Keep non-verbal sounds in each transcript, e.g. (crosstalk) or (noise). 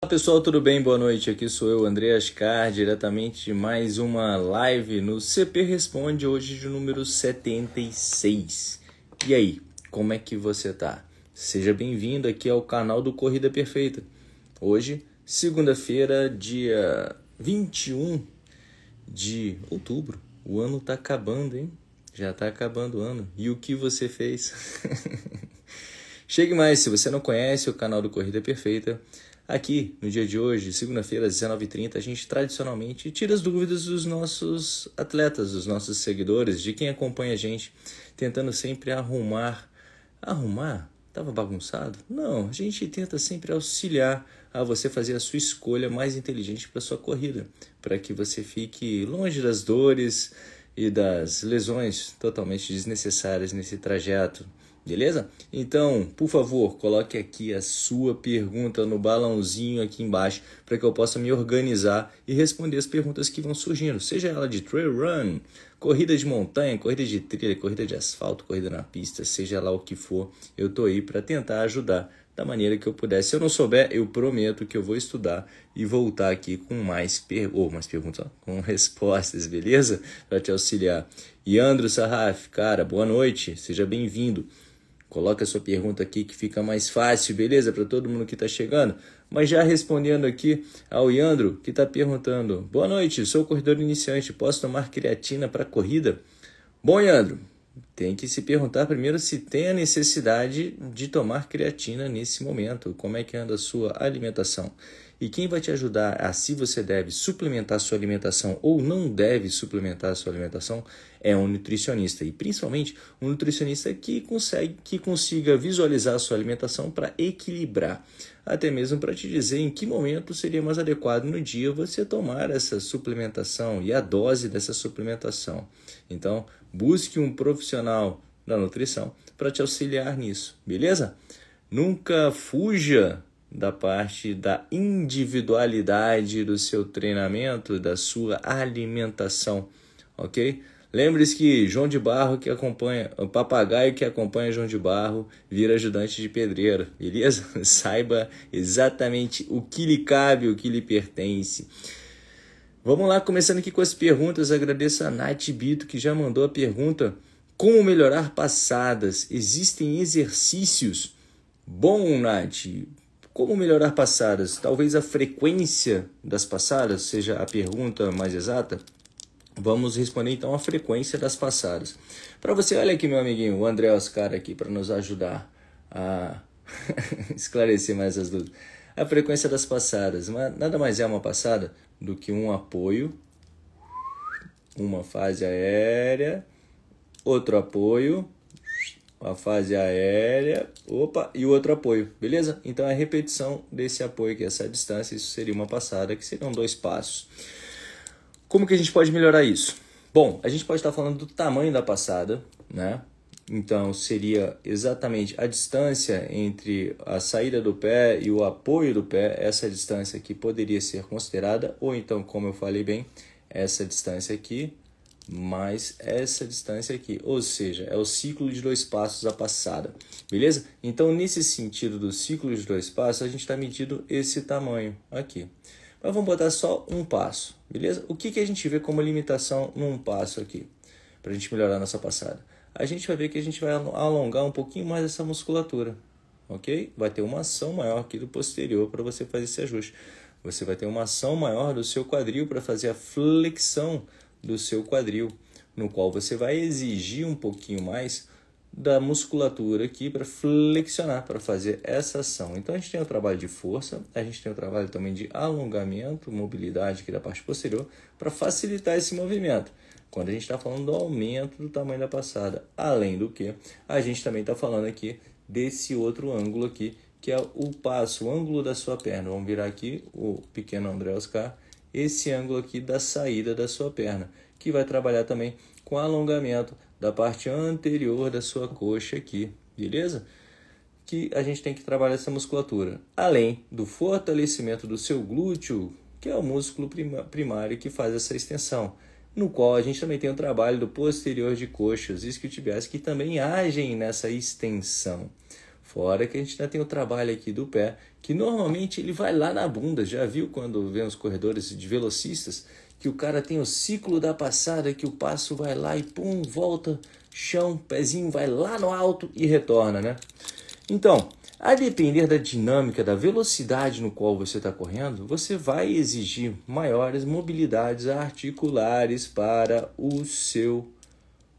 Olá pessoal, tudo bem? Boa noite. Aqui sou eu, André Ascar, diretamente de mais uma live no CP Responde, hoje de número 76. E aí, como é que você tá? Seja bem-vindo aqui ao canal do Corrida Perfeita. Hoje, segunda-feira, dia 21 de outubro. O ano tá acabando, hein? Já tá acabando o ano. E o que você fez? (laughs) Chegue mais, se você não conhece o canal do Corrida Perfeita, Aqui, no dia de hoje, segunda-feira, às 19h30, a gente tradicionalmente tira as dúvidas dos nossos atletas, dos nossos seguidores, de quem acompanha a gente, tentando sempre arrumar. Arrumar? Estava bagunçado? Não, a gente tenta sempre auxiliar a você fazer a sua escolha mais inteligente para sua corrida, para que você fique longe das dores e das lesões totalmente desnecessárias nesse trajeto. Beleza? Então, por favor, coloque aqui a sua pergunta no balãozinho aqui embaixo para que eu possa me organizar e responder as perguntas que vão surgindo, seja ela de trail run, corrida de montanha, corrida de trilha, corrida de asfalto, corrida na pista, seja lá o que for, eu tô aí para tentar ajudar da maneira que eu puder. Se eu não souber, eu prometo que eu vou estudar e voltar aqui com mais, per... oh, mais perguntas, ó, com (laughs) respostas, beleza? Para te auxiliar. Iandro Sarraf, cara, boa noite, seja bem-vindo. Coloca sua pergunta aqui que fica mais fácil, beleza? Para todo mundo que está chegando. Mas já respondendo aqui ao Iandro, que está perguntando: Boa noite, sou corredor iniciante, posso tomar creatina para corrida? Bom, Iandro, tem que se perguntar primeiro se tem a necessidade de tomar creatina nesse momento. Como é que anda a sua alimentação? E quem vai te ajudar a se você deve suplementar sua alimentação ou não deve suplementar sua alimentação é um nutricionista e principalmente um nutricionista que consegue que consiga visualizar a sua alimentação para equilibrar, até mesmo para te dizer em que momento seria mais adequado no dia você tomar essa suplementação e a dose dessa suplementação. Então, busque um profissional da nutrição para te auxiliar nisso, beleza? Nunca fuja da parte da individualidade do seu treinamento, da sua alimentação, ok? Lembre-se que João de Barro que acompanha, o papagaio que acompanha João de Barro vira ajudante de pedreiro, beleza? (laughs) Saiba exatamente o que lhe cabe, o que lhe pertence. Vamos lá, começando aqui com as perguntas. Agradeço a Nath Bito que já mandou a pergunta: Como melhorar passadas? Existem exercícios? Bom, Nath, como melhorar passadas? Talvez a frequência das passadas seja a pergunta mais exata. Vamos responder então a frequência das passadas. Para você, olha aqui, meu amiguinho, o André Oscar aqui para nos ajudar a (laughs) esclarecer mais as dúvidas. A frequência das passadas, nada mais é uma passada do que um apoio, uma fase aérea, outro apoio, a fase aérea, opa, e o outro apoio, beleza? Então a é repetição desse apoio aqui, essa distância, isso seria uma passada, que seriam dois passos. Como que a gente pode melhorar isso? Bom, a gente pode estar falando do tamanho da passada, né? Então seria exatamente a distância entre a saída do pé e o apoio do pé, essa distância que poderia ser considerada, ou então, como eu falei bem, essa distância aqui, mais essa distância aqui, ou seja, é o ciclo de dois passos a passada, beleza? Então, nesse sentido do ciclo de dois passos, a gente está medindo esse tamanho aqui. Mas vamos botar só um passo, beleza? O que, que a gente vê como limitação num passo aqui, para a gente melhorar a nossa passada? A gente vai ver que a gente vai alongar um pouquinho mais essa musculatura, ok? Vai ter uma ação maior aqui do posterior para você fazer esse ajuste. Você vai ter uma ação maior do seu quadril para fazer a flexão do seu quadril, no qual você vai exigir um pouquinho mais da musculatura aqui para flexionar, para fazer essa ação. Então a gente tem o trabalho de força, a gente tem o trabalho também de alongamento, mobilidade aqui da parte posterior, para facilitar esse movimento. Quando a gente está falando do aumento do tamanho da passada, além do que a gente também está falando aqui desse outro ângulo aqui, que é o passo, o ângulo da sua perna. Vamos virar aqui o pequeno André Oscar esse ângulo aqui da saída da sua perna, que vai trabalhar também com alongamento da parte anterior da sua coxa aqui, beleza? Que a gente tem que trabalhar essa musculatura, além do fortalecimento do seu glúteo, que é o músculo primário que faz essa extensão, no qual a gente também tem o trabalho do posterior de coxas isquiotibiais que também agem nessa extensão. Fora que a gente ainda tem o trabalho aqui do pé, que normalmente ele vai lá na bunda. Já viu quando vem os corredores de velocistas que o cara tem o ciclo da passada, que o passo vai lá e pum, volta, chão, pezinho vai lá no alto e retorna, né? Então, a depender da dinâmica, da velocidade no qual você está correndo, você vai exigir maiores mobilidades articulares para o seu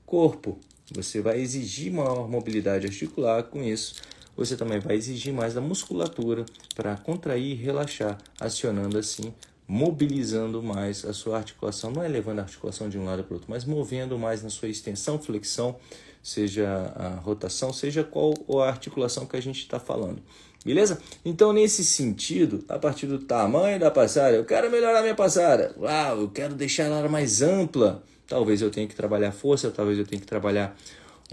corpo. Você vai exigir maior mobilidade articular com isso você também vai exigir mais da musculatura para contrair e relaxar, acionando assim, mobilizando mais a sua articulação, não é levando a articulação de um lado para o outro, mas movendo mais na sua extensão, flexão, seja a rotação, seja qual a articulação que a gente está falando. Beleza? Então, nesse sentido, a partir do tamanho da passada, eu quero melhorar minha passada. Uau, eu quero deixar ela mais ampla. Talvez eu tenha que trabalhar força, talvez eu tenha que trabalhar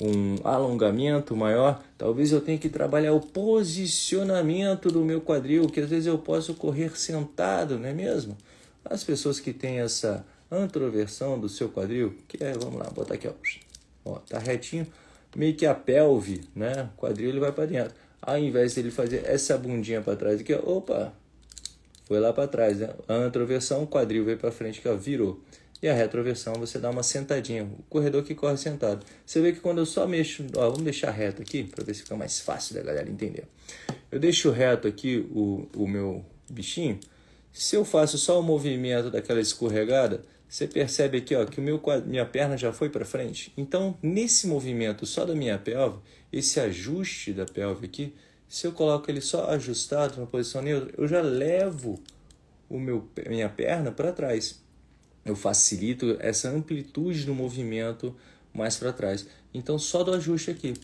um alongamento maior, talvez eu tenha que trabalhar o posicionamento do meu quadril, que às vezes eu posso correr sentado, não é mesmo? As pessoas que têm essa antroversão do seu quadril, que é, vamos lá, botar aqui, ó, ó tá retinho, meio que a pelve, né? O quadril ele vai para dentro. Ao invés dele fazer essa bundinha para trás aqui, ó, opa, foi lá para trás, né? A antroversão, o quadril veio para frente, que virou e a retroversão você dá uma sentadinha, o corredor que corre sentado. Você vê que quando eu só mexo, ó, vamos deixar reto aqui para ver se fica mais fácil da galera entender. Eu deixo reto aqui o, o meu bichinho, se eu faço só o movimento daquela escorregada, você percebe aqui ó, que o meu, minha perna já foi para frente. Então, nesse movimento só da minha pelve, esse ajuste da pelve aqui, se eu coloco ele só ajustado na posição neutra, eu já levo o meu, minha perna para trás eu facilito essa amplitude do movimento mais para trás. Então só do ajuste aqui.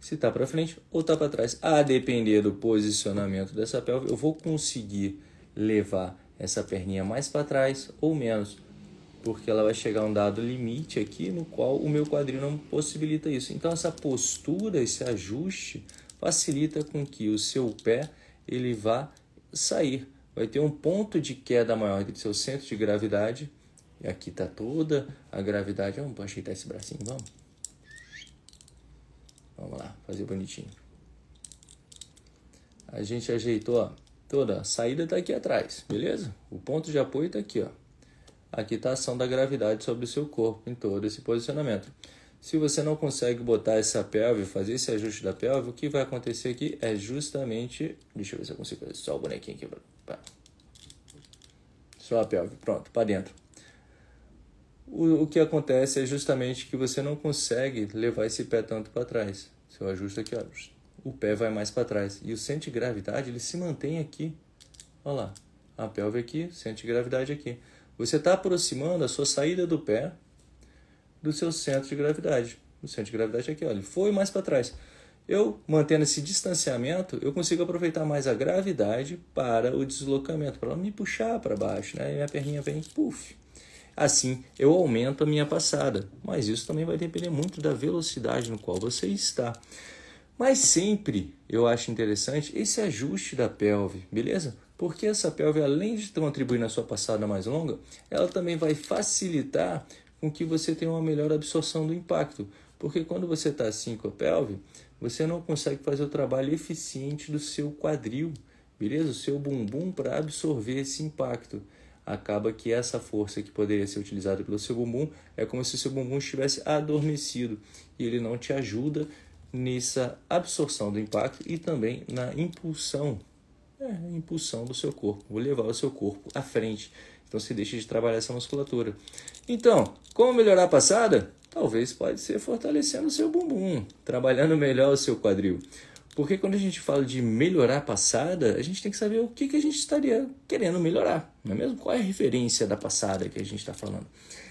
Se tá para frente ou tá para trás, a depender do posicionamento dessa pelve, eu vou conseguir levar essa perninha mais para trás ou menos, porque ela vai chegar a um dado limite aqui no qual o meu quadril não possibilita isso. Então essa postura, esse ajuste facilita com que o seu pé ele vá sair, vai ter um ponto de queda maior do seu centro de gravidade e aqui tá toda a gravidade. Vamos ajeitar esse bracinho, vamos. Vamos lá, fazer bonitinho. A gente ajeitou, ó, toda a saída tá aqui atrás, beleza? O ponto de apoio tá aqui, ó. Aqui tá a ação da gravidade sobre o seu corpo em todo esse posicionamento. Se você não consegue botar essa pelve, fazer esse ajuste da pelve, o que vai acontecer aqui é justamente... Deixa eu ver se eu consigo fazer só o bonequinho aqui. Pra... Só a pelve, pronto, para dentro. O, o que acontece é justamente que você não consegue levar esse pé tanto para trás. Se eu ajusto aqui, ó, o pé vai mais para trás. E o centro de gravidade ele se mantém aqui. Olha lá, a pelve aqui, centro de gravidade aqui. Você está aproximando a sua saída do pé do seu centro de gravidade. O centro de gravidade é aqui, olha, foi mais para trás. Eu, mantendo esse distanciamento, eu consigo aproveitar mais a gravidade para o deslocamento, para ela me puxar para baixo, né? E minha perninha vem, puff, Assim, eu aumento a minha passada, mas isso também vai depender muito da velocidade no qual você está. Mas sempre eu acho interessante esse ajuste da pelve, beleza? Porque essa pelve, além de contribuir na sua passada mais longa, ela também vai facilitar com que você tenha uma melhor absorção do impacto. Porque quando você está assim com a pelve, você não consegue fazer o trabalho eficiente do seu quadril, beleza? O seu bumbum para absorver esse impacto acaba que essa força que poderia ser utilizada pelo seu bumbum é como se o seu bumbum estivesse adormecido e ele não te ajuda nessa absorção do impacto e também na impulsão, é, impulsão do seu corpo, vou levar o seu corpo à frente. Então se deixa de trabalhar essa musculatura. Então, como melhorar a passada? Talvez pode ser fortalecendo o seu bumbum, trabalhando melhor o seu quadril. Porque quando a gente fala de melhorar a passada, a gente tem que saber o que, que a gente estaria querendo melhorar, não é mesmo? Qual é a referência da passada que a gente está falando?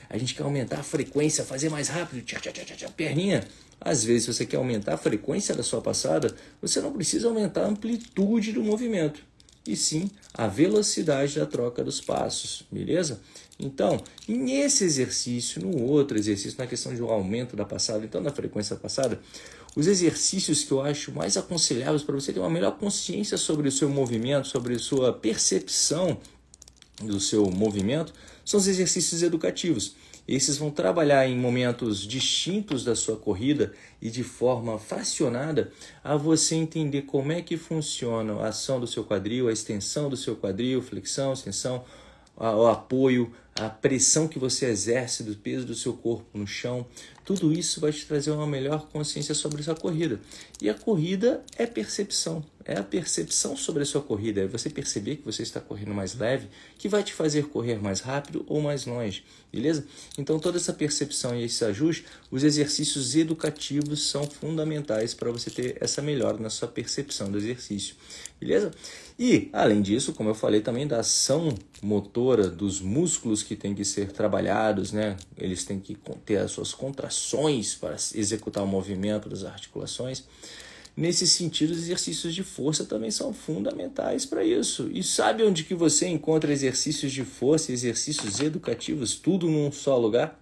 A gente quer aumentar a frequência, fazer mais rápido, tchá, tchá, tchá, tchá, perninha. Às vezes, se você quer aumentar a frequência da sua passada, você não precisa aumentar a amplitude do movimento, e sim a velocidade da troca dos passos, beleza? Então, nesse exercício, no outro exercício, na questão de um aumento da passada, então da frequência passada, os exercícios que eu acho mais aconselháveis para você ter uma melhor consciência sobre o seu movimento, sobre a sua percepção do seu movimento, são os exercícios educativos. Esses vão trabalhar em momentos distintos da sua corrida e de forma fracionada a você entender como é que funciona a ação do seu quadril, a extensão do seu quadril, flexão, extensão, o apoio, a pressão que você exerce do peso do seu corpo no chão, tudo isso vai te trazer uma melhor consciência sobre a sua corrida. E a corrida é percepção, é a percepção sobre a sua corrida, é você perceber que você está correndo mais leve, que vai te fazer correr mais rápido ou mais longe, beleza? Então toda essa percepção e esse ajuste, os exercícios educativos são fundamentais para você ter essa melhora na sua percepção do exercício, beleza? E além disso, como eu falei também da ação motora dos músculos que têm que ser trabalhados, né? Eles têm que ter as suas contrações para executar o movimento das articulações. Nesse sentido, os exercícios de força também são fundamentais para isso. E sabe onde que você encontra exercícios de força, exercícios educativos, tudo num só lugar?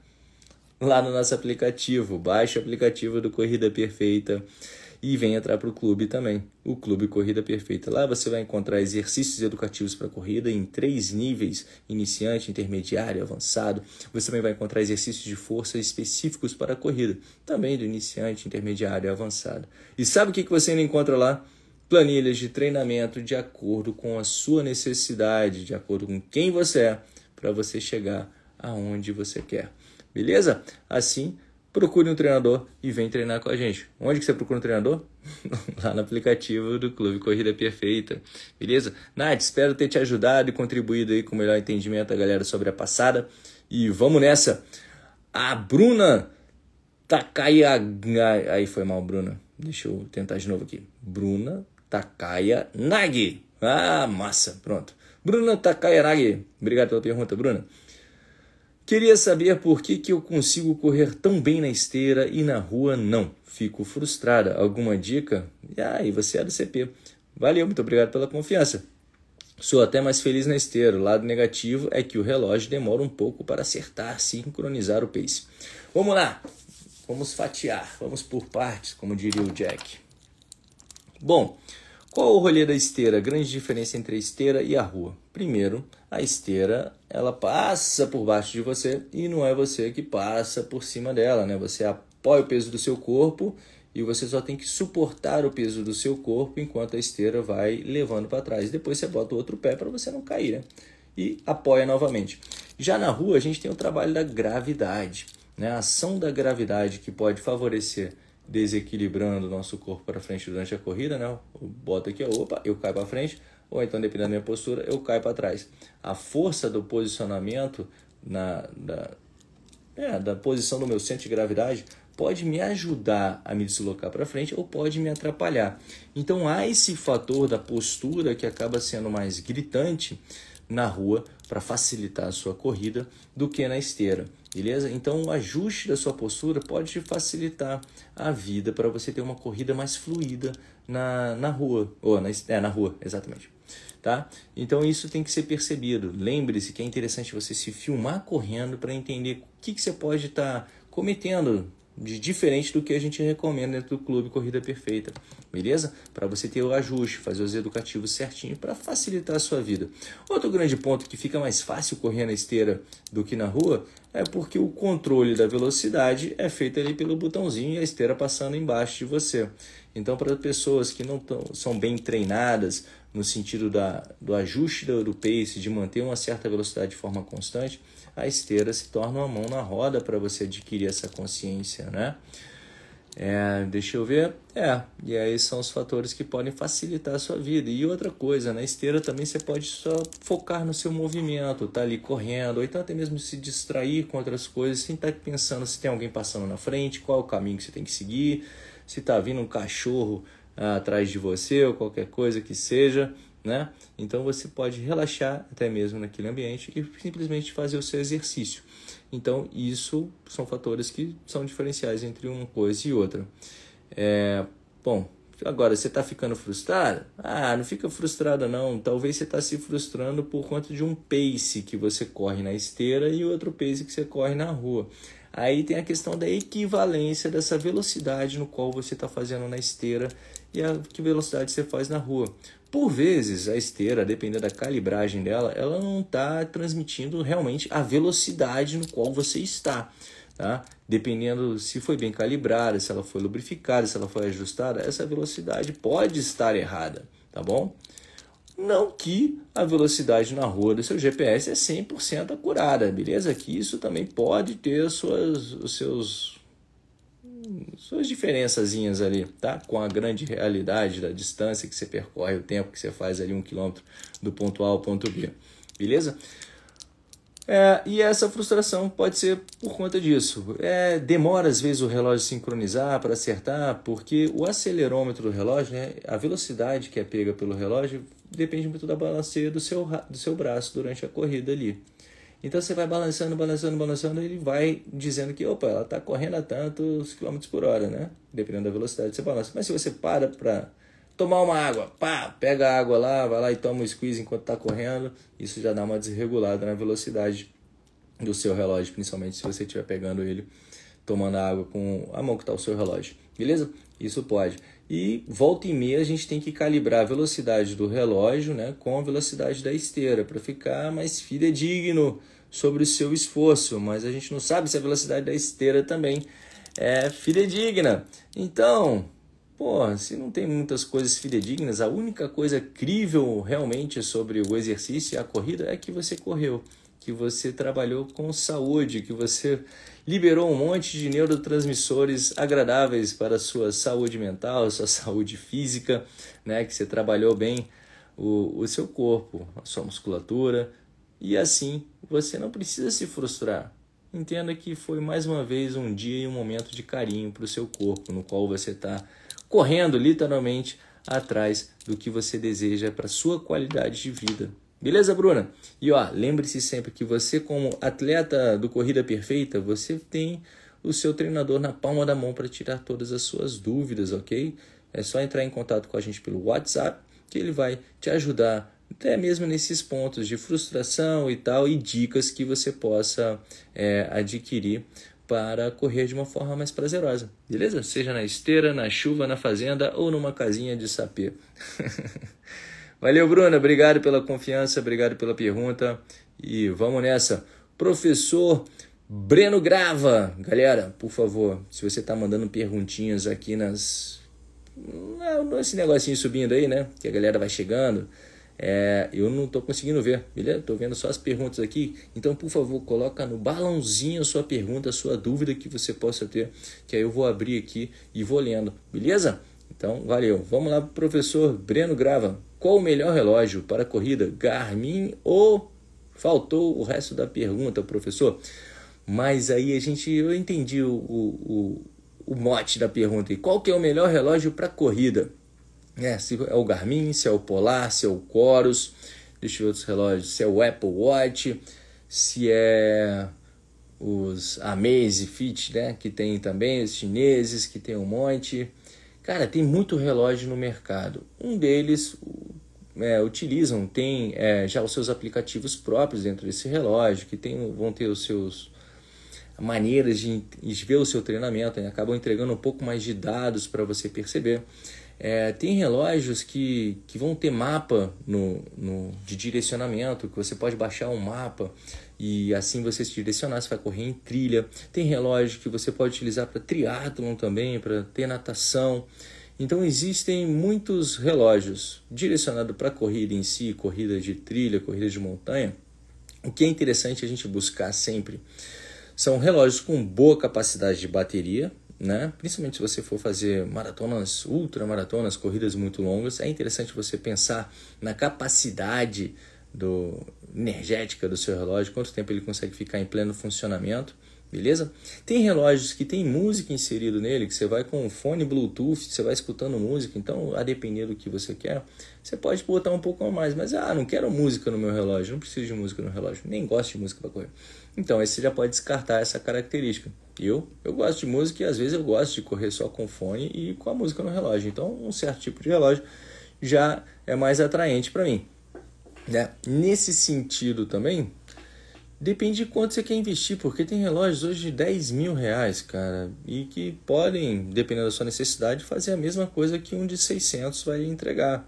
Lá no nosso aplicativo. Baixe o aplicativo do Corrida Perfeita e vem entrar para o clube também, o Clube Corrida Perfeita. Lá você vai encontrar exercícios educativos para corrida em três níveis: iniciante, intermediário, avançado. Você também vai encontrar exercícios de força específicos para a corrida, também do iniciante, intermediário e avançado. E sabe o que você ainda encontra lá? Planilhas de treinamento de acordo com a sua necessidade, de acordo com quem você é, para você chegar aonde você quer. Beleza? Assim procure um treinador e vem treinar com a gente. Onde que você procura um treinador? (laughs) Lá no aplicativo do Clube Corrida Perfeita, beleza? Nath, espero ter te ajudado e contribuído aí com o melhor entendimento da galera sobre a passada. E vamos nessa! A Bruna Takaya... Aí foi mal, Bruna. Deixa eu tentar de novo aqui. Bruna Takaya Nagi. Ah, massa. Pronto. Bruna Takaya Nagi. Obrigado pela pergunta, Bruna. Queria saber por que, que eu consigo correr tão bem na esteira e na rua não. Fico frustrada. Alguma dica? E aí, você é do CP. Valeu, muito obrigado pela confiança. Sou até mais feliz na esteira. O lado negativo é que o relógio demora um pouco para acertar, sincronizar o pace. Vamos lá, vamos fatiar, vamos por partes, como diria o Jack. Bom, qual o rolê da esteira? Grande diferença entre a esteira e a rua. Primeiro, a esteira ela passa por baixo de você e não é você que passa por cima dela, né? Você apoia o peso do seu corpo e você só tem que suportar o peso do seu corpo enquanto a esteira vai levando para trás. Depois você bota o outro pé para você não cair, né? E apoia novamente. Já na rua a gente tem o trabalho da gravidade, né? A ação da gravidade que pode favorecer desequilibrando o nosso corpo para frente durante a corrida, né? Eu boto aqui, opa, eu caio para frente, ou então, dependendo da minha postura, eu caio para trás. A força do posicionamento, na, da, é, da posição do meu centro de gravidade, pode me ajudar a me deslocar para frente ou pode me atrapalhar. Então, há esse fator da postura que acaba sendo mais gritante na rua para facilitar a sua corrida do que na esteira, beleza? Então, o ajuste da sua postura pode facilitar a vida para você ter uma corrida mais fluida na, na rua, ou na, é, na rua, exatamente. Tá? Então isso tem que ser percebido. Lembre-se que é interessante você se filmar correndo para entender o que, que você pode estar tá cometendo de diferente do que a gente recomenda dentro do clube Corrida Perfeita, beleza? Para você ter o ajuste, fazer os educativos certinho para facilitar a sua vida. Outro grande ponto que fica mais fácil correr na esteira do que na rua é porque o controle da velocidade é feito ali pelo botãozinho e a esteira passando embaixo de você. Então, para pessoas que não tão, são bem treinadas no sentido da, do ajuste da pace, de manter uma certa velocidade de forma constante, a esteira se torna uma mão na roda para você adquirir essa consciência, né? É, deixa eu ver. É, e aí são os fatores que podem facilitar a sua vida. E outra coisa, na esteira também você pode só focar no seu movimento, tá ali correndo, ou então até mesmo se distrair com outras coisas, sem estar tá pensando se tem alguém passando na frente, qual é o caminho que você tem que seguir, se está vindo um cachorro ah, atrás de você ou qualquer coisa que seja, né? Então você pode relaxar até mesmo naquele ambiente e simplesmente fazer o seu exercício. Então isso são fatores que são diferenciais entre uma coisa e outra. É, bom, agora você está ficando frustrado? Ah, não fica frustrada não. Talvez você está se frustrando por conta de um pace que você corre na esteira e outro pace que você corre na rua. Aí tem a questão da equivalência dessa velocidade no qual você está fazendo na esteira e a que velocidade você faz na rua. Por vezes, a esteira, dependendo da calibragem dela, ela não está transmitindo realmente a velocidade no qual você está. Tá? Dependendo se foi bem calibrada, se ela foi lubrificada, se ela foi ajustada, essa velocidade pode estar errada, tá bom? Não que a velocidade na rua do seu GPS é 100% acurada, beleza? Que isso também pode ter suas, os seus suas diferençazinhas ali, tá? Com a grande realidade da distância que você percorre, o tempo que você faz ali um quilômetro do ponto A ao ponto B, beleza? É, e essa frustração pode ser por conta disso. É, demora às vezes o relógio sincronizar para acertar, porque o acelerômetro do relógio, né, a velocidade que é pega pelo relógio, depende muito da balanceia do seu, do seu braço durante a corrida ali. Então você vai balançando, balançando, balançando, ele vai dizendo que, opa, ela está correndo a tantos quilômetros por hora, né? Dependendo da velocidade que você balança. Mas se você para para tomar uma água, pá, pega a água lá, vai lá e toma um squeeze enquanto está correndo, isso já dá uma desregulada na velocidade do seu relógio, principalmente se você estiver pegando ele tomando a água com a mão que está o seu relógio, beleza? Isso pode. E volta e meia a gente tem que calibrar a velocidade do relógio né, com a velocidade da esteira para ficar mais fidedigno sobre o seu esforço. Mas a gente não sabe se a velocidade da esteira também é fidedigna. Então, pô, se não tem muitas coisas fidedignas, a única coisa crível realmente sobre o exercício e a corrida é que você correu que você trabalhou com saúde, que você liberou um monte de neurotransmissores agradáveis para a sua saúde mental, sua (laughs) saúde física, né? Que você trabalhou bem o, o seu corpo, a sua musculatura. E assim você não precisa se frustrar. Entenda que foi mais uma vez um dia e um momento de carinho para o seu corpo, no qual você está correndo literalmente atrás do que você deseja para sua qualidade de vida. Beleza, Bruna? E ó, lembre-se sempre que você, como atleta do Corrida Perfeita, você tem o seu treinador na palma da mão para tirar todas as suas dúvidas, ok? É só entrar em contato com a gente pelo WhatsApp que ele vai te ajudar até mesmo nesses pontos de frustração e tal, e dicas que você possa é, adquirir para correr de uma forma mais prazerosa, beleza? Seja na esteira, na chuva, na fazenda ou numa casinha de sapê. (laughs) Valeu, Bruna. Obrigado pela confiança, obrigado pela pergunta. E vamos nessa. Professor Breno Grava. Galera, por favor, se você está mandando perguntinhas aqui nas. Nesse negocinho subindo aí, né? Que a galera vai chegando. É, eu não estou conseguindo ver, beleza? Estou vendo só as perguntas aqui. Então, por favor, coloca no balãozinho a sua pergunta, a sua dúvida que você possa ter, que aí eu vou abrir aqui e vou lendo, beleza? Então, valeu. Vamos lá, professor Breno Grava. Qual o melhor relógio para corrida, Garmin ou faltou o resto da pergunta, professor? Mas aí a gente, eu entendi o, o, o mote da pergunta. E qual que é o melhor relógio para corrida? É, se é o Garmin, se é o Polar, se é o Chorus, deixa eu ver outros relógios, se é o Apple Watch, se é os Amaze Fit, né, que tem também, os chineses que tem um monte. Cara, tem muito relógio no mercado. Um deles, é, utilizam, têm é, já os seus aplicativos próprios dentro desse relógio, que tem, vão ter os seus maneiras de, de ver o seu treinamento, né? acabam entregando um pouco mais de dados para você perceber. É, tem relógios que, que vão ter mapa no, no, de direcionamento, que você pode baixar um mapa e assim você se direcionar, você vai correr em trilha. Tem relógio que você pode utilizar para triatlon também, para ter natação. Então existem muitos relógios direcionados para corrida em si, corrida de trilha, corrida de montanha. O que é interessante a gente buscar sempre são relógios com boa capacidade de bateria, né? Principalmente se você for fazer maratonas, ultra maratonas, corridas muito longas, é interessante você pensar na capacidade do energética do seu relógio, quanto tempo ele consegue ficar em pleno funcionamento beleza? Tem relógios que tem música inserido nele, que você vai com fone Bluetooth, você vai escutando música, então a depender do que você quer, você pode botar um pouco a mais, mas ah, não quero música no meu relógio, não preciso de música no relógio, nem gosto de música para correr. Então, aí você já pode descartar essa característica. Eu, eu gosto de música e às vezes eu gosto de correr só com fone e com a música no relógio. Então, um certo tipo de relógio já é mais atraente para mim. Né? Nesse sentido também, Depende de quanto você quer investir, porque tem relógios hoje de 10 mil reais, cara, e que podem, dependendo da sua necessidade, fazer a mesma coisa que um de 600 vai entregar.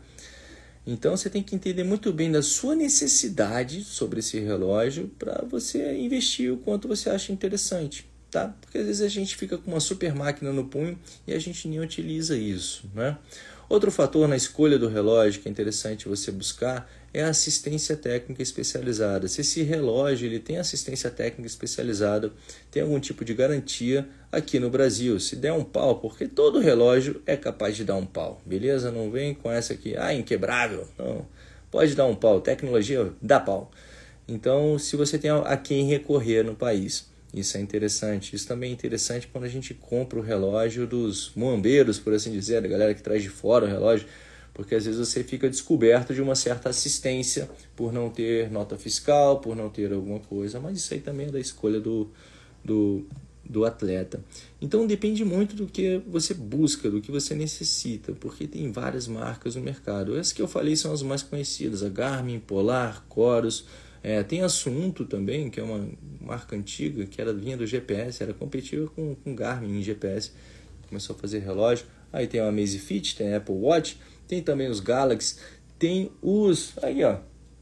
Então você tem que entender muito bem da sua necessidade sobre esse relógio para você investir o quanto você acha interessante, tá? Porque às vezes a gente fica com uma super máquina no punho e a gente nem utiliza isso, né? Outro fator na escolha do relógio que é interessante você buscar é assistência técnica especializada. Se esse relógio ele tem assistência técnica especializada, tem algum tipo de garantia aqui no Brasil. Se der um pau, porque todo relógio é capaz de dar um pau, beleza? Não vem com essa aqui, ah, inquebrável. Não, pode dar um pau. Tecnologia dá pau. Então, se você tem a quem recorrer no país. Isso é interessante. Isso também é interessante quando a gente compra o relógio dos moambeiros, por assim dizer, da galera que traz de fora o relógio porque às vezes você fica descoberto de uma certa assistência por não ter nota fiscal, por não ter alguma coisa, mas isso aí também é da escolha do, do, do atleta. Então depende muito do que você busca, do que você necessita, porque tem várias marcas no mercado. Essas que eu falei são as mais conhecidas: a Garmin, Polar, Chorus. É, tem a Suunto também, que é uma marca antiga, que era vinha do GPS, era competitiva com, com Garmin em GPS, começou a fazer relógio. Aí tem a Fit, tem a Apple Watch tem também os Galaxy, tem os. Aí, ó,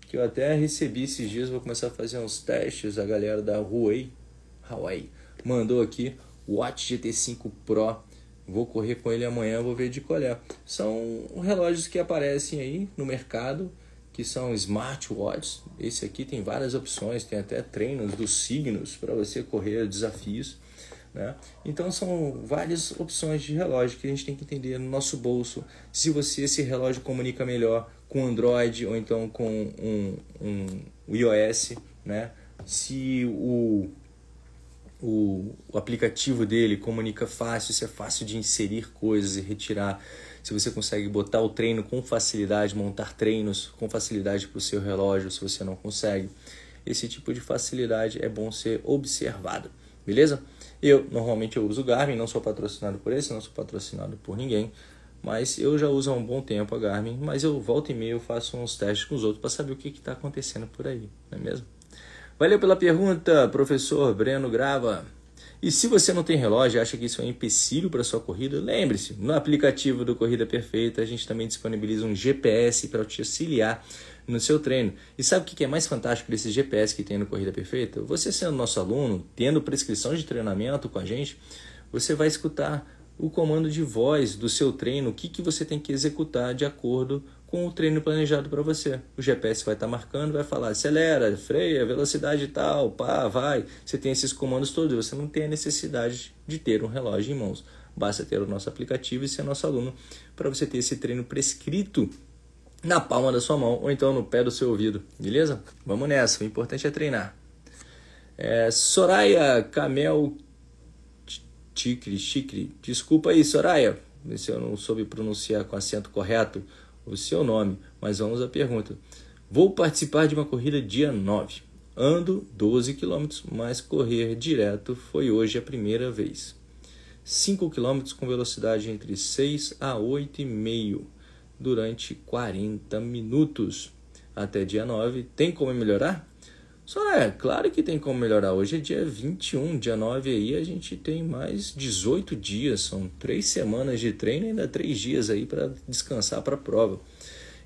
que eu até recebi esses dias, vou começar a fazer uns testes. A galera da Huawei, Huawei mandou aqui o Watch GT5 Pro. Vou correr com ele amanhã, vou ver de qual é. São relógios que aparecem aí no mercado, que são smartwatches. Esse aqui tem várias opções, tem até treinos dos signos para você correr desafios. Né? Então são várias opções de relógio que a gente tem que entender no nosso bolso se você esse relógio comunica melhor com Android ou então com um, um, o iOS, né? se o, o, o aplicativo dele comunica fácil, se é fácil de inserir coisas e retirar, se você consegue botar o treino com facilidade, montar treinos com facilidade para o seu relógio, se você não consegue. Esse tipo de facilidade é bom ser observado beleza? Eu normalmente eu uso o Garmin, não sou patrocinado por esse, não sou patrocinado por ninguém, mas eu já uso há um bom tempo a Garmin, mas eu volto e meio eu faço uns testes com os outros para saber o que está acontecendo por aí, não é mesmo? Valeu pela pergunta, professor Breno Grava. E se você não tem relógio e acha que isso é um empecilho para sua corrida, lembre-se, no aplicativo do Corrida Perfeita a gente também disponibiliza um GPS para te auxiliar no seu treino. E sabe o que é mais fantástico desse GPS que tem no Corrida Perfeita? Você sendo nosso aluno, tendo prescrição de treinamento com a gente, você vai escutar o comando de voz do seu treino, o que, que você tem que executar de acordo com o treino planejado para você. O GPS vai estar tá marcando, vai falar acelera, freia, velocidade tal, pá, vai. Você tem esses comandos todos, você não tem a necessidade de ter um relógio em mãos. Basta ter o nosso aplicativo e ser nosso aluno para você ter esse treino prescrito na palma da sua mão ou então no pé do seu ouvido, beleza? Vamos nessa, o importante é treinar. É, Soraya Camel Ticre, Chicre, desculpa aí, Soraya, se eu não soube pronunciar com acento correto o seu nome, mas vamos à pergunta. Vou participar de uma corrida dia 9. Ando 12 km, mas correr direto foi hoje a primeira vez. 5 km com velocidade entre 6 a 8,5 km durante 40 minutos. Até dia 9. Tem como melhorar? Só é, claro que tem como melhorar. Hoje é dia 21, dia 9 aí a gente tem mais 18 dias, são três semanas de treino e ainda três dias aí para descansar para a prova.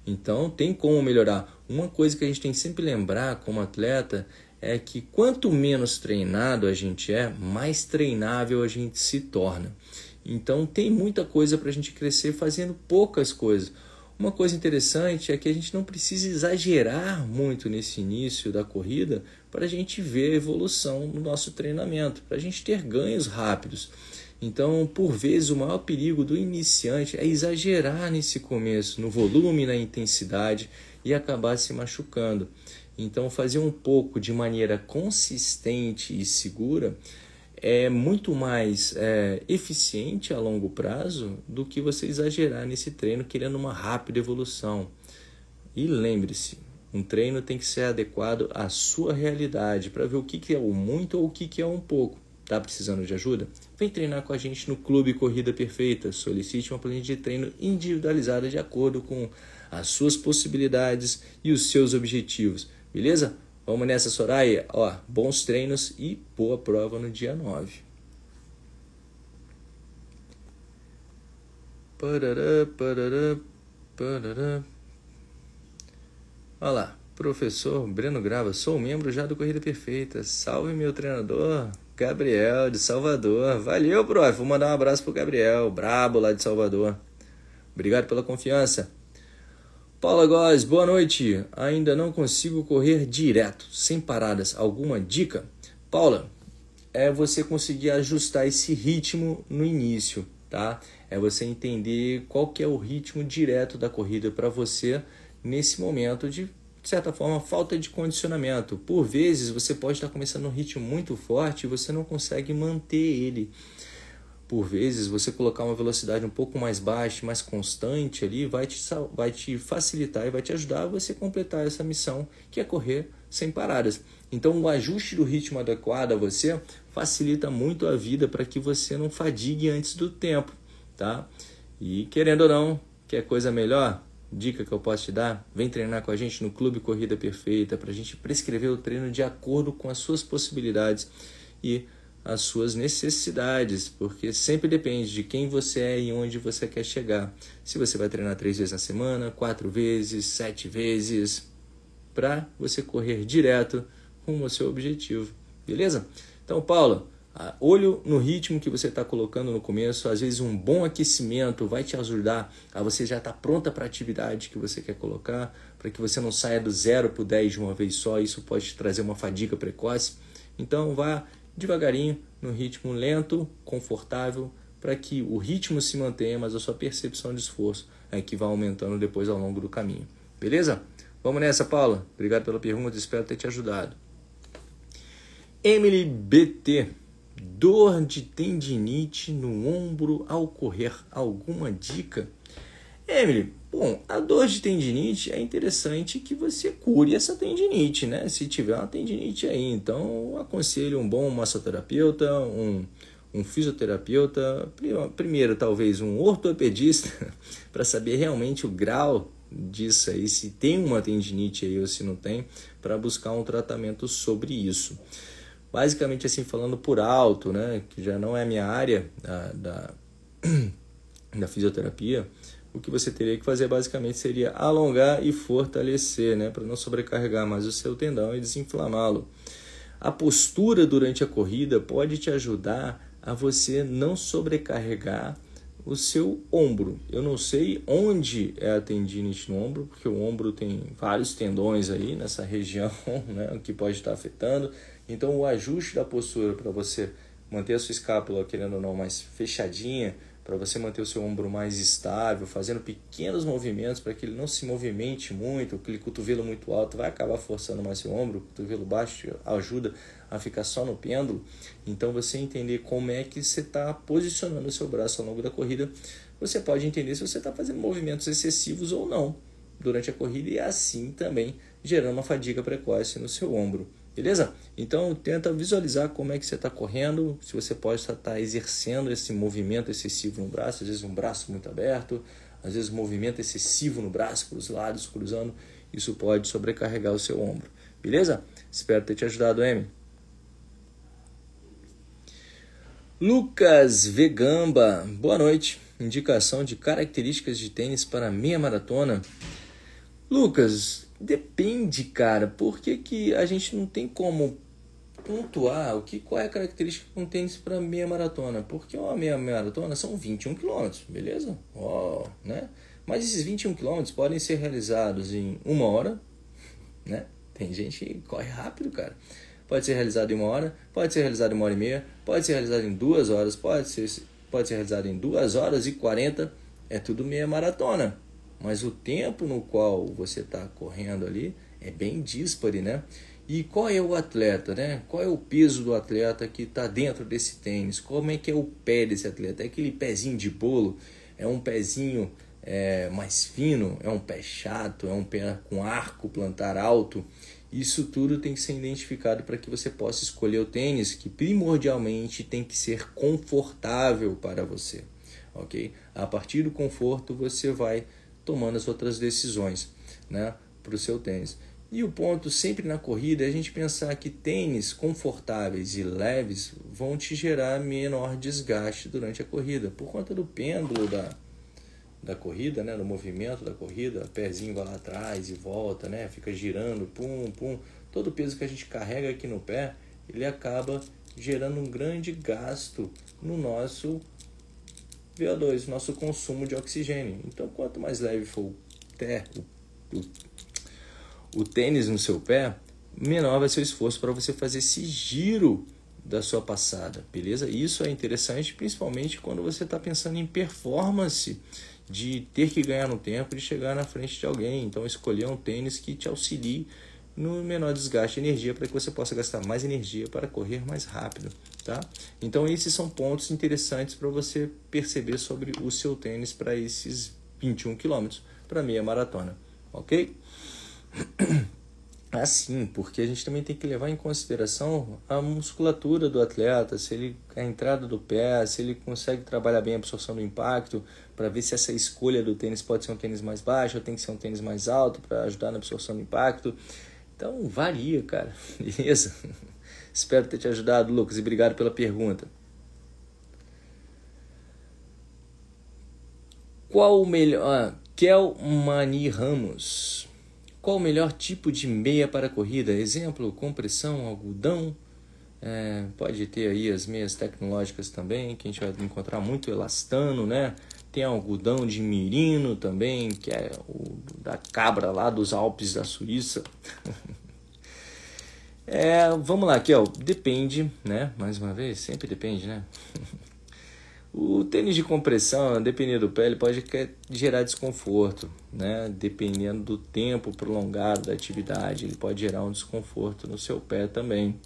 Então tem como melhorar. Uma coisa que a gente tem que sempre lembrar como atleta é que quanto menos treinado a gente é, mais treinável a gente se torna. Então tem muita coisa para a gente crescer fazendo poucas coisas. Uma coisa interessante é que a gente não precisa exagerar muito nesse início da corrida para a gente ver a evolução no nosso treinamento, para a gente ter ganhos rápidos. Então, por vezes, o maior perigo do iniciante é exagerar nesse começo, no volume, na intensidade e acabar se machucando. Então, fazer um pouco de maneira consistente e segura é muito mais é, eficiente a longo prazo do que você exagerar nesse treino querendo é uma rápida evolução. E lembre-se, um treino tem que ser adequado à sua realidade para ver o que, que é o muito ou o que, que é um pouco. Tá precisando de ajuda? Vem treinar com a gente no Clube Corrida Perfeita. Solicite uma planilha de treino individualizada de acordo com as suas possibilidades e os seus objetivos. Beleza? Vamos nessa, Soraya. Ó, bons treinos e boa prova no dia 9. Parará, parará, parará. Olha lá, professor Breno Grava, sou membro já do Corrida Perfeita. Salve meu treinador, Gabriel de Salvador. Valeu, prof. Vou mandar um abraço pro Gabriel, brabo lá de Salvador. Obrigado pela confiança. Paula Góes, boa noite. Ainda não consigo correr direto, sem paradas. Alguma dica? Paula, é você conseguir ajustar esse ritmo no início, tá? É você entender qual que é o ritmo direto da corrida para você nesse momento de, de certa forma falta de condicionamento. Por vezes você pode estar começando um ritmo muito forte e você não consegue manter ele por vezes, você colocar uma velocidade um pouco mais baixa, mais constante ali, vai te, vai te facilitar e vai te ajudar a você completar essa missão, que é correr sem paradas. Então, o ajuste do ritmo adequado a você facilita muito a vida para que você não fadigue antes do tempo, tá? E querendo ou não, quer coisa melhor? Dica que eu posso te dar: vem treinar com a gente no Clube Corrida Perfeita para a gente prescrever o treino de acordo com as suas possibilidades e as suas necessidades, porque sempre depende de quem você é e onde você quer chegar. Se você vai treinar três vezes na semana, quatro vezes, sete vezes, para você correr direto rumo ao seu objetivo, beleza? Então, Paula, olho no ritmo que você está colocando no começo. Às vezes, um bom aquecimento vai te ajudar a você já estar tá pronta para a atividade que você quer colocar, para que você não saia do zero para o 10 de uma vez só. Isso pode te trazer uma fadiga precoce. Então, vá devagarinho, no ritmo lento, confortável, para que o ritmo se mantenha, mas a sua percepção de esforço é que vai aumentando depois ao longo do caminho. Beleza? Vamos nessa, Paula. Obrigado pela pergunta, espero ter te ajudado. Emily BT. Dor de tendinite no ombro ao correr. Alguma dica? Emily, bom, a dor de tendinite é interessante que você cure essa tendinite, né? Se tiver uma tendinite aí, então aconselho um bom massoterapeuta, um, um fisioterapeuta, primeiro talvez um ortopedista, (laughs) para saber realmente o grau disso aí, se tem uma tendinite aí ou se não tem, para buscar um tratamento sobre isso. Basicamente assim falando por alto, né, que já não é minha área da, da, (clears throat) da fisioterapia, o que você teria que fazer basicamente seria alongar e fortalecer, né, para não sobrecarregar mais o seu tendão e desinflamá-lo. A postura durante a corrida pode te ajudar a você não sobrecarregar o seu ombro. Eu não sei onde é a tendinite no ombro, porque o ombro tem vários tendões aí nessa (laughs) região, né, que pode estar afetando. Então, o ajuste da postura para você manter a sua escápula, querendo ou não, mais fechadinha, para você manter o seu ombro mais estável, fazendo pequenos movimentos para que ele não se movimente muito, aquele cotovelo muito alto vai acabar forçando mais seu ombro, o cotovelo baixo ajuda a ficar só no pêndulo. Então você entender como é que você está posicionando o seu braço ao longo da corrida, você pode entender se você está fazendo movimentos excessivos ou não durante a corrida e assim também gerando uma fadiga precoce no seu ombro. Beleza? Então tenta visualizar como é que você está correndo, se você pode estar tá, tá exercendo esse movimento excessivo no braço, às vezes um braço muito aberto, às vezes um movimento excessivo no braço, para os lados, cruzando, isso pode sobrecarregar o seu ombro. Beleza? Espero ter te ajudado, M. Lucas Vegamba, boa noite. Indicação de características de tênis para meia maratona. Lucas, Depende, cara. Por que, que a gente não tem como pontuar o que, qual é a característica que um tênis para meia maratona? Porque uma meia maratona são 21 km, beleza? Ó, né? Mas esses 21 km podem ser realizados em uma hora, né? Tem gente que corre rápido, cara. Pode ser realizado em uma hora, pode ser realizado em uma hora e meia, pode ser realizado em duas horas, pode ser, pode ser realizado em duas horas e quarenta. É tudo meia maratona mas o tempo no qual você está correndo ali é bem díspare, né? E qual é o atleta, né? Qual é o peso do atleta que está dentro desse tênis? Como é que é o pé desse atleta? É aquele pezinho de bolo? É um pezinho é, mais fino? É um pé chato? É um pé com arco plantar alto? Isso tudo tem que ser identificado para que você possa escolher o tênis que primordialmente tem que ser confortável para você, ok? A partir do conforto você vai tomando as outras decisões né, para o seu tênis. E o ponto sempre na corrida é a gente pensar que tênis confortáveis e leves vão te gerar menor desgaste durante a corrida, por conta do pêndulo da, da corrida, né, do movimento da corrida, o pezinho vai lá atrás e volta, né, fica girando, pum, pum. Todo o peso que a gente carrega aqui no pé, ele acaba gerando um grande gasto no nosso VO2, nosso consumo de oxigênio. Então, quanto mais leve for o, o, o, o tênis no seu pé, menor vai ser o esforço para você fazer esse giro da sua passada, beleza? Isso é interessante, principalmente quando você está pensando em performance, de ter que ganhar no tempo, de chegar na frente de alguém. Então, escolher um tênis que te auxilie no menor desgaste de energia para que você possa gastar mais energia para correr mais rápido, tá? Então esses são pontos interessantes para você perceber sobre o seu tênis para esses 21 km para meia maratona, OK? (clears throat) Assim, porque a gente também tem que levar em consideração a musculatura do atleta, se ele a entrada do pé, se ele consegue trabalhar bem a absorção do impacto, para ver se essa escolha do tênis pode ser um tênis mais baixo, ou tem que ser um tênis mais alto para ajudar na absorção do impacto. Então varia, cara. (laughs) Beleza? Espero ter te ajudado, Lucas, e obrigado pela pergunta. Qual o melhor. Kel Mani Ramos. Qual o melhor tipo de meia para corrida? Exemplo, compressão, algodão. É, pode ter aí as meias tecnológicas também, que a gente vai encontrar muito elastano, né? tem algodão de mirino também, que é o da cabra lá dos Alpes da Suíça. (laughs) é, vamos lá aqui, ó, depende, né? Mais uma vez, sempre depende, né? (laughs) O tênis de compressão, dependendo do pé, ele pode gerar desconforto, né? Dependendo do tempo prolongado da atividade, ele pode gerar um desconforto no seu pé também.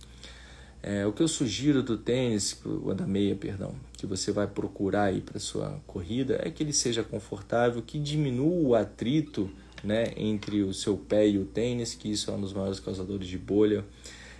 É, o que eu sugiro do tênis, ou da meia, perdão, que você vai procurar aí para sua corrida é que ele seja confortável, que diminua o atrito né, entre o seu pé e o tênis, que isso é um dos maiores causadores de bolha.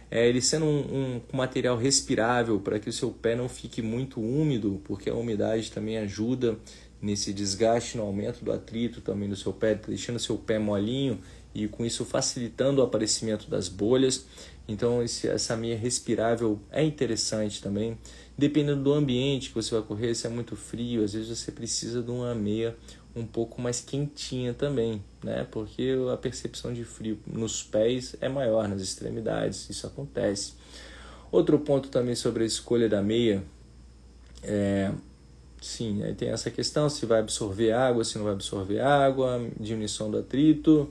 É, ele sendo um, um material respirável para que o seu pé não fique muito úmido, porque a umidade também ajuda nesse desgaste, no aumento do atrito também do seu pé, deixando seu pé molinho e com isso facilitando o aparecimento das bolhas. Então esse, essa meia respirável é interessante também. Dependendo do ambiente que você vai correr, se é muito frio, às vezes você precisa de uma meia um pouco mais quentinha também, né? Porque a percepção de frio nos pés é maior, nas extremidades, isso acontece. Outro ponto também sobre a escolha da meia é sim, aí tem essa questão se vai absorver água, se não vai absorver água, diminuição do atrito,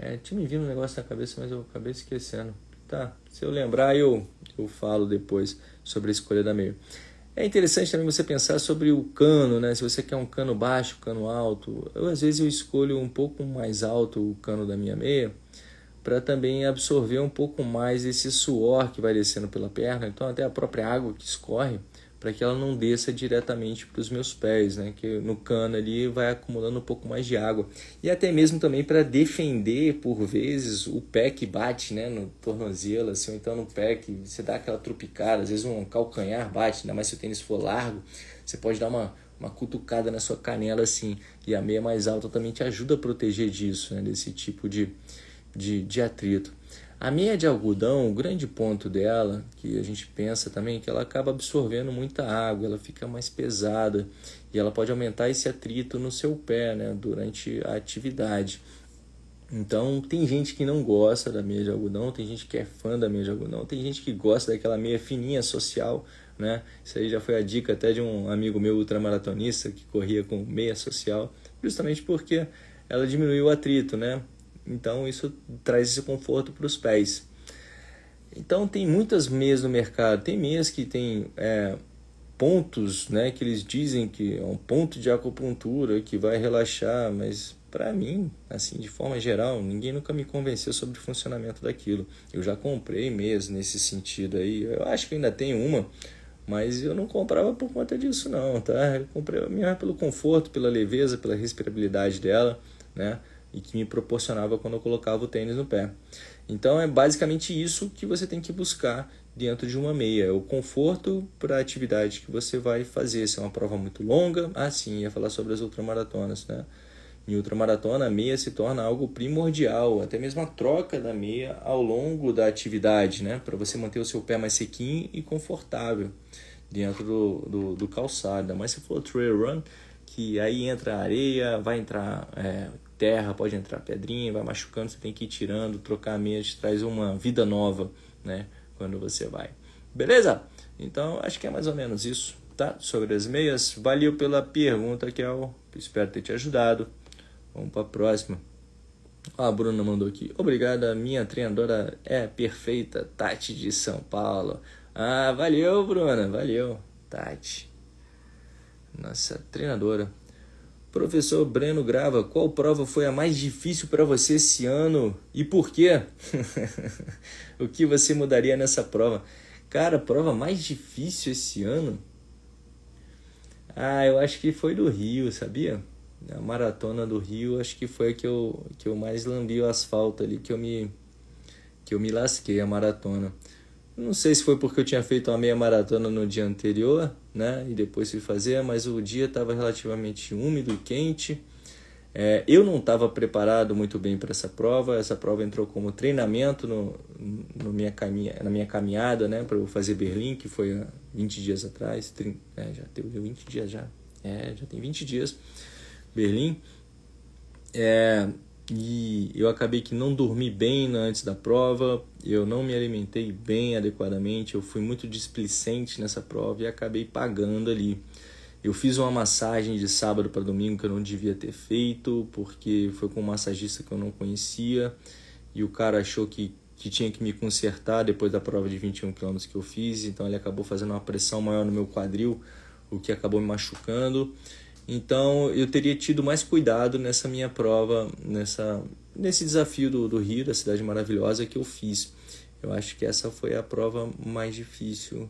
é, tinha me vindo um negócio na cabeça, mas eu acabei esquecendo. Tá, se eu lembrar, eu, eu falo depois sobre a escolha da meia. É interessante também você pensar sobre o cano, né? Se você quer um cano baixo, cano alto. Eu, às vezes eu escolho um pouco mais alto o cano da minha meia para também absorver um pouco mais esse suor que vai descendo pela perna. Então até a própria água que escorre para que ela não desça diretamente para os meus pés, né? Que no cano ali vai acumulando um pouco mais de água. E até mesmo também para defender por vezes o pé que bate, né, no tornozelo, assim, ou então no pé que você dá aquela tropicada, às vezes um calcanhar bate, ainda mais se o tênis for largo, você pode dar uma uma cutucada na sua canela assim, e a meia mais alta também te ajuda a proteger disso, né, desse tipo de de, de atrito. A meia é de algodão, o grande ponto dela, que a gente pensa também, é que ela acaba absorvendo muita água, ela fica mais pesada e ela pode aumentar esse atrito no seu pé né, durante a atividade. Então, tem gente que não gosta da meia de algodão, tem gente que é fã da meia de algodão, tem gente que gosta daquela meia fininha social, né? Isso aí já foi a dica até de um amigo meu ultramaratonista que corria com meia social, justamente porque ela diminuiu o atrito, né? Então isso traz esse conforto para os pés. Então tem muitas meias no mercado, tem meias que tem é, pontos, né, que eles dizem que é um ponto de acupuntura que vai relaxar, mas para mim, assim, de forma geral, ninguém nunca me convenceu sobre o funcionamento daquilo. Eu já comprei meias nesse sentido aí. Eu acho que ainda tem uma, mas eu não comprava por conta disso não, tá? Eu comprei mesmo pelo conforto, pela leveza, pela respirabilidade dela, né? e que me proporcionava quando eu colocava o tênis no pé. Então é basicamente isso que você tem que buscar dentro de uma meia, o conforto para a atividade que você vai fazer, se é uma prova muito longa, ah sim, ia falar sobre as ultramaratonas, né? Em ultramaratona, a meia se torna algo primordial, até mesmo a troca da meia ao longo da atividade, né? Para você manter o seu pé mais sequinho e confortável dentro do, do, do calçado. Mas se for trail run, que aí entra areia, vai entrar é, terra, pode entrar pedrinha, vai machucando, você tem que ir tirando, trocar a te traz uma vida nova, né? Quando você vai. Beleza? Então, acho que é mais ou menos isso, tá? Sobre as meias. Valeu pela pergunta, que eu espero ter te ajudado. Vamos para a próxima. Ó, a Bruna mandou aqui. Obrigada, minha treinadora é perfeita, Tati de São Paulo. Ah, valeu, Bruna, valeu, Tati. Nossa treinadora. Professor Breno Grava, qual prova foi a mais difícil para você esse ano e por quê? (laughs) o que você mudaria nessa prova? Cara, prova mais difícil esse ano? Ah, eu acho que foi do Rio, sabia? A maratona do Rio, acho que foi a que eu, que eu mais lambi o asfalto ali, que eu me que eu me lasquei a maratona. Não sei se foi porque eu tinha feito uma meia maratona no dia anterior, né? E depois fui fazer, mas o dia estava relativamente úmido e quente. É, eu não estava preparado muito bem para essa prova. Essa prova entrou como treinamento no, no minha caminha, na minha caminhada, né? Para eu fazer Berlim, que foi há 20 dias atrás. 30, é, já teve 20 dias já. É, já tem 20 dias. Berlim. É, e eu acabei que não dormi bem antes da prova, eu não me alimentei bem adequadamente, eu fui muito displicente nessa prova e acabei pagando ali. Eu fiz uma massagem de sábado para domingo que eu não devia ter feito, porque foi com um massagista que eu não conhecia e o cara achou que, que tinha que me consertar depois da prova de 21 km que eu fiz, então ele acabou fazendo uma pressão maior no meu quadril, o que acabou me machucando. Então eu teria tido mais cuidado nessa minha prova, nessa, nesse desafio do, do Rio, da Cidade Maravilhosa, que eu fiz. Eu acho que essa foi a prova mais difícil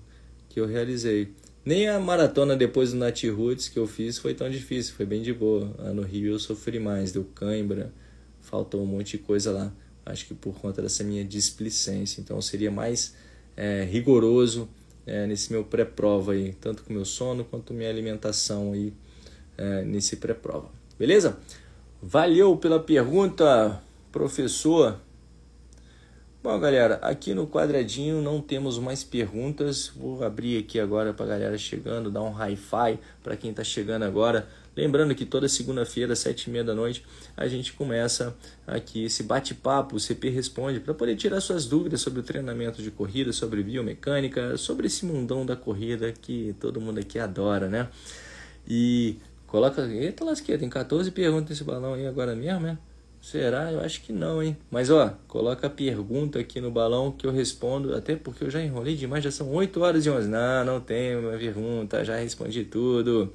que eu realizei. Nem a maratona depois do Nat Roots que eu fiz foi tão difícil, foi bem de boa. Lá no Rio eu sofri mais, deu cãibra, faltou um monte de coisa lá. Acho que por conta dessa minha displicência. Então seria mais é, rigoroso é, nesse meu pré-prova aí, tanto com meu sono quanto minha alimentação aí é, nesse pré-prova. Beleza? Valeu pela pergunta, professor. Bom, galera, aqui no quadradinho não temos mais perguntas. Vou abrir aqui agora para a galera chegando, dar um hi-fi para quem está chegando agora. Lembrando que toda segunda-feira, sete e meia da noite, a gente começa aqui esse bate-papo, o CP Responde, para poder tirar suas dúvidas sobre o treinamento de corrida, sobre biomecânica, sobre esse mundão da corrida que todo mundo aqui adora, né? E Coloca. Eita lasqueira, tem 14 perguntas nesse balão aí agora mesmo, né? Será? Eu acho que não, hein? Mas ó, coloca a pergunta aqui no balão que eu respondo, até porque eu já enrolei demais, já são 8 horas e 11. Não, não tem uma pergunta, já respondi tudo.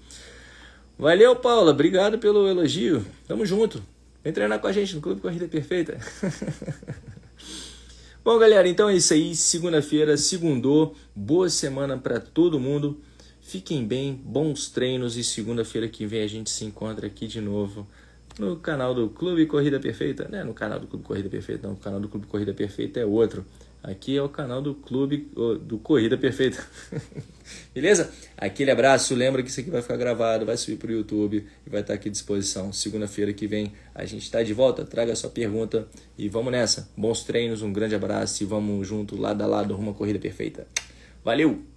Valeu, Paula, obrigado pelo elogio. Tamo junto. Vem treinar com a gente no Clube Corrida Perfeita. (laughs) Bom, galera, então é isso aí. Segunda-feira, segundou. Boa semana para todo mundo. Fiquem bem, bons treinos e segunda-feira que vem a gente se encontra aqui de novo no canal do Clube Corrida Perfeita. Não é no canal do Clube Corrida Perfeita, não. O canal do Clube Corrida Perfeita é outro. Aqui é o canal do Clube do Corrida Perfeita. (laughs) Beleza? Aquele abraço. Lembra que isso aqui vai ficar gravado, vai subir para o YouTube e vai estar aqui à disposição. Segunda-feira que vem a gente está de volta. Traga sua pergunta e vamos nessa. Bons treinos, um grande abraço e vamos junto, lado a lado, rumo à Corrida Perfeita. Valeu!